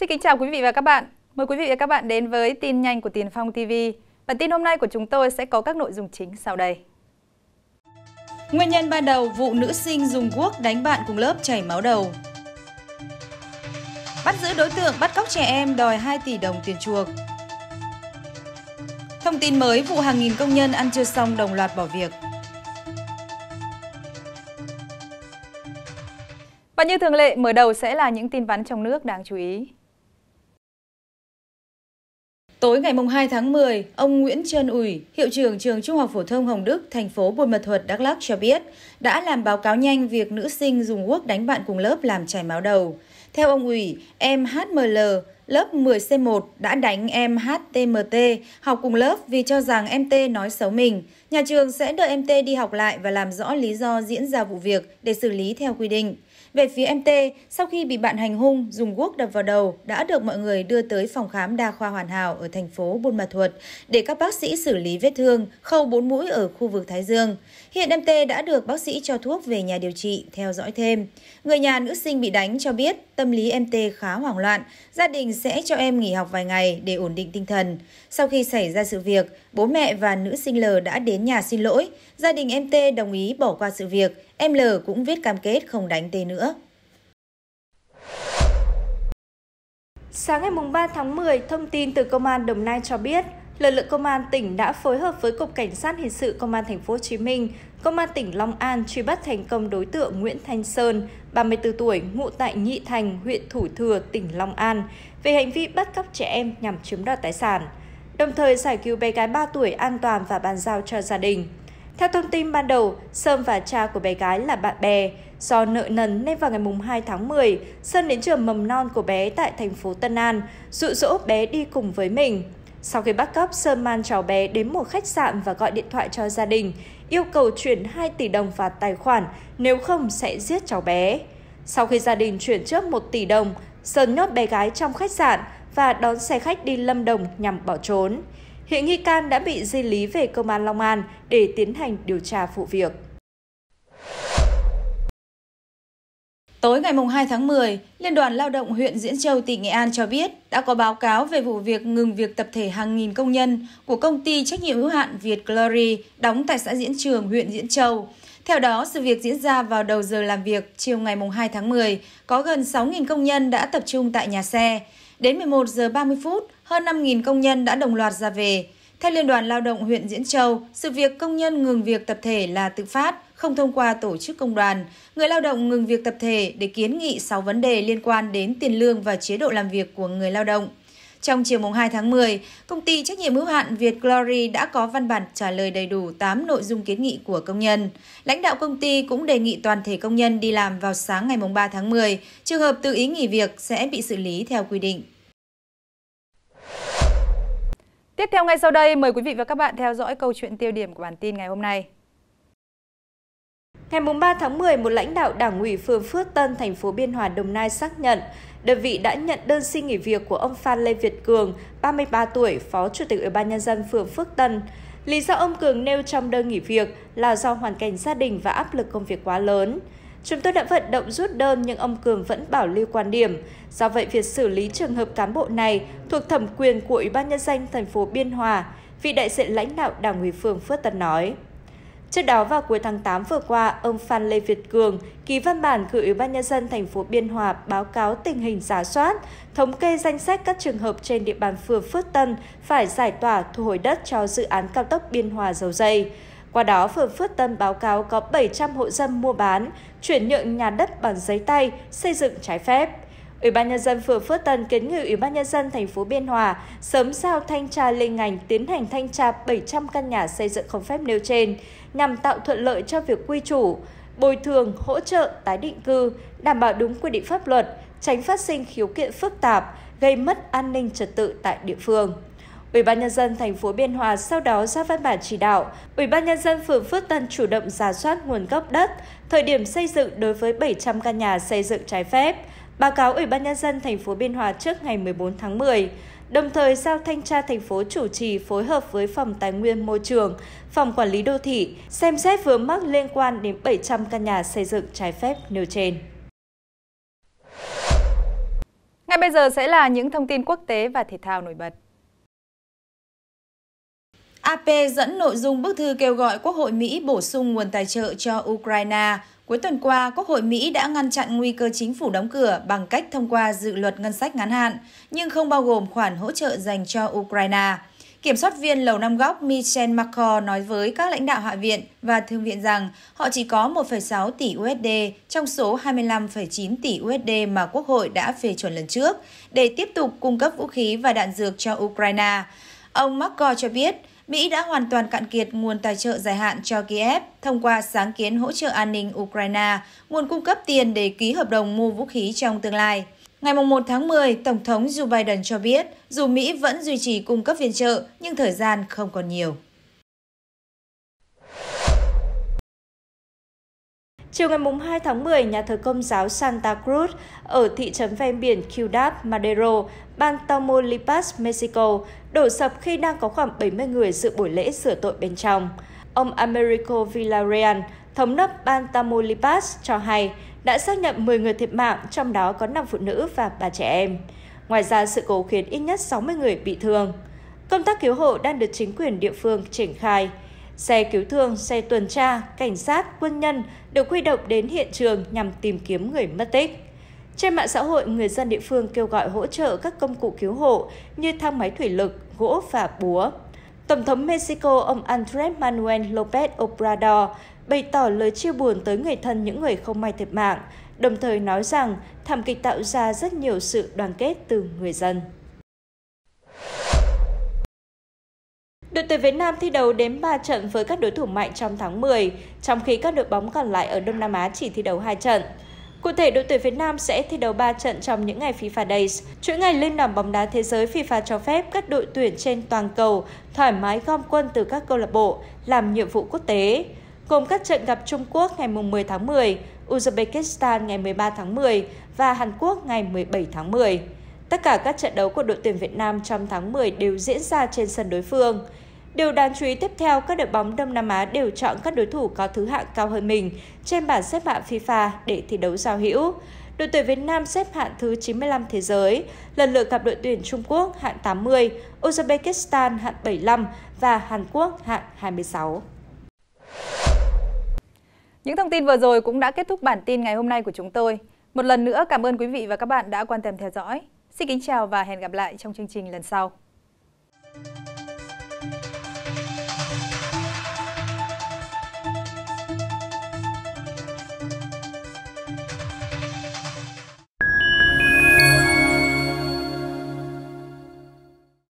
Xin kính chào quý vị và các bạn. Mời quý vị và các bạn đến với tin nhanh của Tiền Phong TV. Bản tin hôm nay của chúng tôi sẽ có các nội dung chính sau đây. Nguyên nhân ban đầu vụ nữ sinh dùng guốc đánh bạn cùng lớp chảy máu đầu. Bắt giữ đối tượng bắt cóc trẻ em đòi 2 tỷ đồng tiền chuộc. Thông tin mới vụ hàng nghìn công nhân ăn chưa xong đồng loạt bỏ việc. Và như thường lệ, mở đầu sẽ là những tin vắn trong nước đáng chú ý. Tối ngày 2 tháng 10, ông Nguyễn Trân Ủy, hiệu trưởng trường Trung học phổ thông Hồng Đức, thành phố Buôn Ma Thuột, Đắk Lắk cho biết, đã làm báo cáo nhanh việc nữ sinh dùng quốc đánh bạn cùng lớp làm chảy máu đầu. Theo ông Ủy, em HML, lớp 10C1 đã đánh em HTMT, học cùng lớp vì cho rằng em T nói xấu mình. Nhà trường sẽ đợi em T đi học lại và làm rõ lý do diễn ra vụ việc để xử lý theo quy định. Về phía em T, sau khi bị bạn hành hung, dùng guốc đập vào đầu, đã được mọi người đưa tới phòng khám đa khoa hoàn hảo ở thành phố Buôn Ma Thuột để các bác sĩ xử lý vết thương, khâu bốn mũi ở khu vực Thái Dương. Hiện em T đã được bác sĩ cho thuốc về nhà điều trị, theo dõi thêm. Người nhà nữ sinh bị đánh cho biết tâm lý em T khá hoảng loạn, gia đình sẽ cho em nghỉ học vài ngày để ổn định tinh thần. Sau khi xảy ra sự việc, bố mẹ và nữ sinh L đã đến đến nhà xin lỗi, gia đình em T đồng ý bỏ qua sự việc, em L cũng viết cam kết không đánh T nữa. Sáng ngày 3 tháng 10, thông tin từ Công an Đồng Nai cho biết, lực lượng công an tỉnh đã phối hợp với cục cảnh sát hình sự công an thành phố Hồ Chí Minh, công an tỉnh Long An truy bắt thành công đối tượng Nguyễn Thanh Sơn, 34 tuổi, ngụ tại Nhị Thành, huyện Thủ Thừa, tỉnh Long An về hành vi bắt cóc trẻ em nhằm chiếm đoạt tài sản đồng thời giải cứu bé gái 3 tuổi an toàn và bàn giao cho gia đình. Theo thông tin ban đầu, Sơn và cha của bé gái là bạn bè. Do nợ nần nên vào ngày 2 tháng 10, Sơn đến trường mầm non của bé tại thành phố Tân An, dụ dỗ bé đi cùng với mình. Sau khi bắt cóc, Sơn mang cháu bé đến một khách sạn và gọi điện thoại cho gia đình, yêu cầu chuyển 2 tỷ đồng vào tài khoản, nếu không sẽ giết cháu bé. Sau khi gia đình chuyển trước 1 tỷ đồng, Sơn nhốt bé gái trong khách sạn, và đón xe khách đi Lâm Đồng nhằm bỏ trốn. Hiện nghi can đã bị di lý về Công an Long An để tiến hành điều tra vụ việc. Tối ngày 2 tháng 10, Liên đoàn Lao động huyện Diễn Châu, tỉnh Nghệ An cho biết đã có báo cáo về vụ việc ngừng việc tập thể hàng nghìn công nhân của công ty trách nhiệm hữu hạn Việt Glory đóng tại xã Diễn Trường, huyện Diễn Châu. Theo đó, sự việc diễn ra vào đầu giờ làm việc chiều ngày 2 tháng 10, có gần 6.000 công nhân đã tập trung tại nhà xe. Đến 11 giờ 30 phút, hơn 5.000 công nhân đã đồng loạt ra về. Theo Liên đoàn Lao động huyện Diễn Châu, sự việc công nhân ngừng việc tập thể là tự phát, không thông qua tổ chức công đoàn. Người lao động ngừng việc tập thể để kiến nghị 6 vấn đề liên quan đến tiền lương và chế độ làm việc của người lao động. Trong chiều mùng 2 tháng 10, công ty trách nhiệm hữu hạn Việt Glory đã có văn bản trả lời đầy đủ 8 nội dung kiến nghị của công nhân. Lãnh đạo công ty cũng đề nghị toàn thể công nhân đi làm vào sáng ngày mùng 3 tháng 10, trường hợp tự ý nghỉ việc sẽ bị xử lý theo quy định. Tiếp theo ngay sau đây, mời quý vị và các bạn theo dõi câu chuyện tiêu điểm của bản tin ngày hôm nay. Ngày 3 tháng 10, một lãnh đạo Đảng ủy phường Phước Tân, thành phố Biên Hòa, Đồng Nai xác nhận đơn vị đã nhận đơn xin nghỉ việc của ông Phan Lê Việt Cường, 33 tuổi, Phó Chủ tịch Ủy ban nhân dân phường Phước Tân. Lý do ông Cường nêu trong đơn nghỉ việc là do hoàn cảnh gia đình và áp lực công việc quá lớn. Chúng tôi đã vận động rút đơn nhưng ông Cường vẫn bảo lưu quan điểm. Do vậy, việc xử lý trường hợp cán bộ này thuộc thẩm quyền của Ủy ban nhân dân thành phố Biên Hòa, vị đại diện lãnh đạo Đảng ủy phường Phước Tân nói. Trước đó vào cuối tháng 8 vừa qua, ông Phan Lê Việt Cường ký văn bản gửi Ủy ban nhân dân thành phố Biên Hòa báo cáo tình hình giả soát, thống kê danh sách các trường hợp trên địa bàn phường Phước Tân phải giải tỏa thu hồi đất cho dự án cao tốc Biên Hòa Dầu Dây. Qua đó, phường Phước Tân báo cáo có 700 hộ dân mua bán, chuyển nhượng nhà đất bằng giấy tay, xây dựng trái phép. Ủy ban nhân dân phường Phước Tân kiến nghị Ủy ban nhân dân thành phố Biên Hòa sớm giao thanh tra liên ngành tiến hành thanh tra 700 căn nhà xây dựng không phép nêu trên nhằm tạo thuận lợi cho việc quy chủ, bồi thường, hỗ trợ tái định cư, đảm bảo đúng quy định pháp luật, tránh phát sinh khiếu kiện phức tạp, gây mất an ninh trật tự tại địa phương. Ủy ban nhân dân thành phố Biên Hòa sau đó ra văn bản chỉ đạo, Ủy ban nhân dân phường Phước Tân chủ động giả soát nguồn gốc đất, thời điểm xây dựng đối với 700 căn nhà xây dựng trái phép, báo cáo Ủy ban nhân dân thành phố Biên Hòa trước ngày 14 tháng 10, đồng thời giao thanh tra thành phố chủ trì phối hợp với Phòng Tài nguyên Môi trường, Phòng Quản lý Đô thị xem xét vướng mắc liên quan đến 700 căn nhà xây dựng trái phép nêu trên. Ngay bây giờ sẽ là những thông tin quốc tế và thể thao nổi bật. AP dẫn nội dung bức thư kêu gọi Quốc hội Mỹ bổ sung nguồn tài trợ cho Ukraine, Cuối tuần qua, Quốc hội Mỹ đã ngăn chặn nguy cơ chính phủ đóng cửa bằng cách thông qua dự luật ngân sách ngắn hạn, nhưng không bao gồm khoản hỗ trợ dành cho Ukraine. Kiểm soát viên Lầu Năm Góc Michel Marco nói với các lãnh đạo Hạ viện và Thượng viện rằng họ chỉ có 1,6 tỷ USD trong số 25,9 tỷ USD mà Quốc hội đã phê chuẩn lần trước để tiếp tục cung cấp vũ khí và đạn dược cho Ukraine. Ông Marco cho biết, Mỹ đã hoàn toàn cạn kiệt nguồn tài trợ dài hạn cho Kiev thông qua sáng kiến hỗ trợ an ninh Ukraine, nguồn cung cấp tiền để ký hợp đồng mua vũ khí trong tương lai. Ngày 1 tháng 10, Tổng thống Joe Biden cho biết dù Mỹ vẫn duy trì cung cấp viện trợ nhưng thời gian không còn nhiều. Chiều ngày 2 tháng 10, nhà thờ công giáo Santa Cruz ở thị trấn ven biển Ciudad Madero, bang Tamaulipas, Mexico, đổ sập khi đang có khoảng 70 người dự buổi lễ sửa tội bên trong. Ông Americo Villarreal, thống đốc bang Tamaulipas, cho hay đã xác nhận 10 người thiệt mạng, trong đó có 5 phụ nữ và 3 trẻ em. Ngoài ra, sự cố khiến ít nhất 60 người bị thương. Công tác cứu hộ đang được chính quyền địa phương triển khai. Xe cứu thương, xe tuần tra, cảnh sát, quân nhân được huy động đến hiện trường nhằm tìm kiếm người mất tích. Trên mạng xã hội, người dân địa phương kêu gọi hỗ trợ các công cụ cứu hộ như thang máy thủy lực, gỗ và búa. Tổng thống Mexico ông Andrés Manuel López Obrador bày tỏ lời chia buồn tới người thân những người không may thiệt mạng, đồng thời nói rằng thảm kịch tạo ra rất nhiều sự đoàn kết từ người dân. Đội tuyển Việt Nam thi đấu đến 3 trận với các đối thủ mạnh trong tháng 10, trong khi các đội bóng còn lại ở Đông Nam Á chỉ thi đấu 2 trận. Cụ thể, đội tuyển Việt Nam sẽ thi đấu 3 trận trong những ngày FIFA Days. Chuỗi ngày liên đoàn bóng đá thế giới FIFA cho phép các đội tuyển trên toàn cầu thoải mái gom quân từ các câu lạc bộ làm nhiệm vụ quốc tế, gồm các trận gặp Trung Quốc ngày 10 tháng 10, Uzbekistan ngày 13 tháng 10 và Hàn Quốc ngày 17 tháng 10. Tất cả các trận đấu của đội tuyển Việt Nam trong tháng 10 đều diễn ra trên sân đối phương. Điều đáng chú ý tiếp theo, các đội bóng Đông Nam Á đều chọn các đối thủ có thứ hạng cao hơn mình trên bảng xếp hạng FIFA để thi đấu giao hữu. Đội tuyển Việt Nam xếp hạng thứ 95 thế giới, lần lượt gặp đội tuyển Trung Quốc hạng 80, Uzbekistan hạng 75 và Hàn Quốc hạng 26. Những thông tin vừa rồi cũng đã kết thúc bản tin ngày hôm nay của chúng tôi. Một lần nữa cảm ơn quý vị và các bạn đã quan tâm theo dõi. Xin kính chào và hẹn gặp lại trong chương trình lần sau.